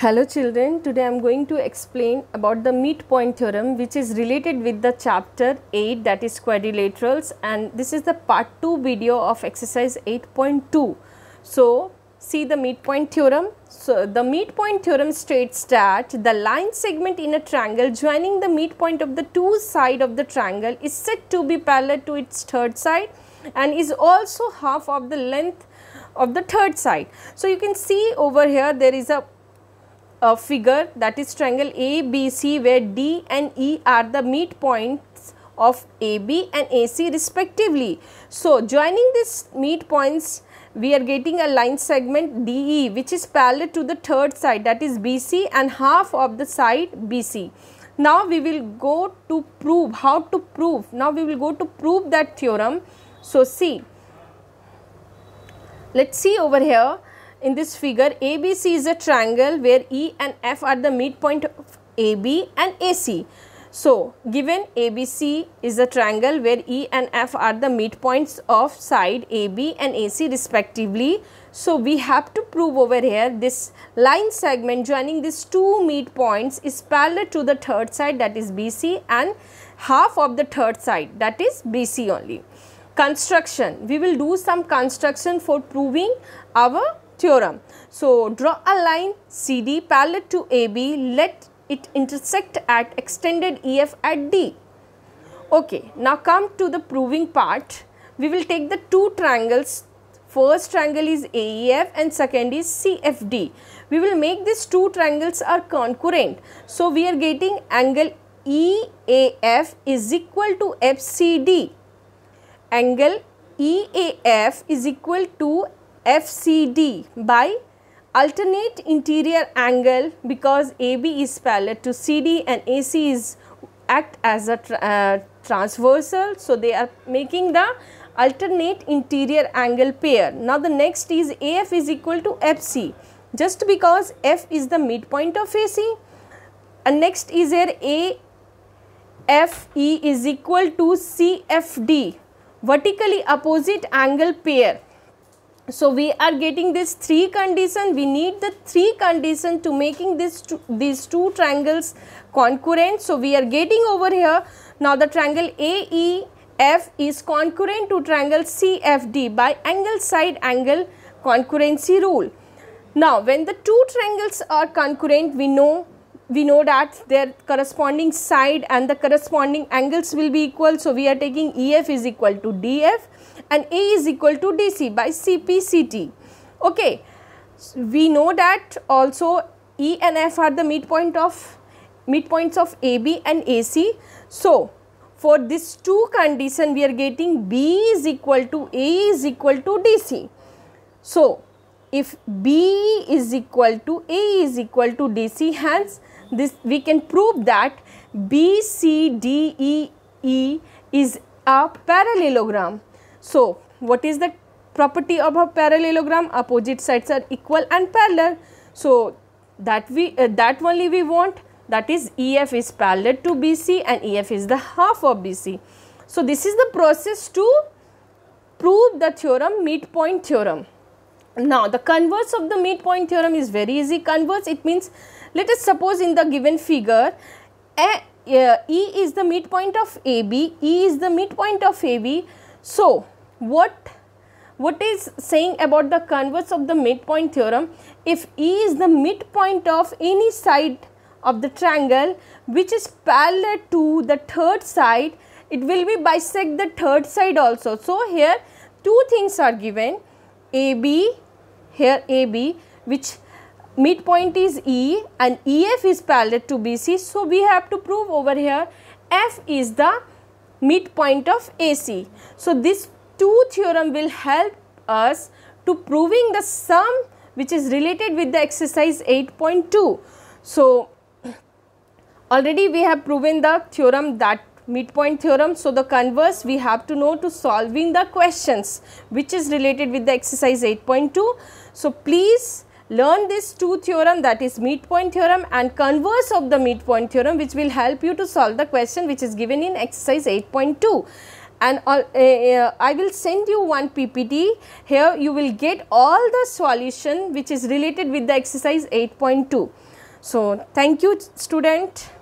Hello children, today I am going to explain about the midpoint theorem which is related with the chapter 8 that is quadrilaterals and this is the part 2 video of exercise 8.2. So see the midpoint theorem. So the midpoint theorem states that the line segment in a triangle joining the midpoint of the two side of the triangle is said to be parallel to its third side and is also half of the length of the third side. So you can see over here there is a a figure that is triangle ABC where D and E are the meet points of AB and AC respectively. So, joining these meet points we are getting a line segment DE which is parallel to the third side that is BC and half of the side BC. Now we will go to prove how to prove. Now we will go to prove that theorem. So see, let's see over here in this figure ABC is a triangle where E and F are the midpoint of AB and AC. So, given ABC is a triangle where E and F are the midpoints of side AB and AC respectively. So, we have to prove over here this line segment joining these two midpoints is parallel to the third side that is BC and half of the third side that is BC only. Construction, we will do some construction for proving our theorem. So, draw a line CD parallel to AB, let it intersect at extended EF at D. Okay, now come to the proving part. We will take the two triangles. First triangle is AEF and second is CFD. We will make these two triangles are concurrent. So, we are getting angle EAF is equal to FCD. Angle EAF is equal to FCD by alternate interior angle because AB is parallel to CD and AC is act as a tra uh, transversal. So, they are making the alternate interior angle pair. Now, the next is AF is equal to FC just because F is the midpoint of AC and next is here AFE is equal to CFD vertically opposite angle pair so we are getting this three condition we need the three condition to making this two, these two triangles concurrent so we are getting over here now the triangle AEF is concurrent to triangle CFD by angle side angle concurrency rule now when the two triangles are concurrent we know we know that their corresponding side and the corresponding angles will be equal. So, we are taking EF is equal to DF and A is equal to DC by CPCT. Okay. So we know that also E and F are the midpoint of midpoints of AB and AC. So, for this two condition we are getting B is equal to A is equal to DC. So, if B is equal to A is equal to DC hence this we can prove that BCDEE is a parallelogram. So, what is the property of a parallelogram? Opposite sides are equal and parallel. So, that we uh, that only we want that is EF is parallel to BC and EF is the half of BC. So, this is the process to prove the theorem midpoint theorem. Now, the converse of the midpoint theorem is very easy. Converse, it means let us suppose in the given figure, a, uh, E is the midpoint of AB, E is the midpoint of AB. So, what what is saying about the converse of the midpoint theorem? If E is the midpoint of any side of the triangle which is parallel to the third side, it will be bisect the third side also. So, here two things are given AB here AB which midpoint is E and EF is parallel to BC. So, we have to prove over here F is the midpoint of AC. So, this two theorem will help us to proving the sum which is related with the exercise 8.2. So, already we have proven the theorem that midpoint theorem. So, the converse we have to know to solving the questions which is related with the exercise 8.2. So, please learn this two theorem that is midpoint theorem and converse of the midpoint theorem which will help you to solve the question which is given in exercise 8.2 and uh, uh, I will send you one PPT here you will get all the solution which is related with the exercise 8.2. So, thank you student.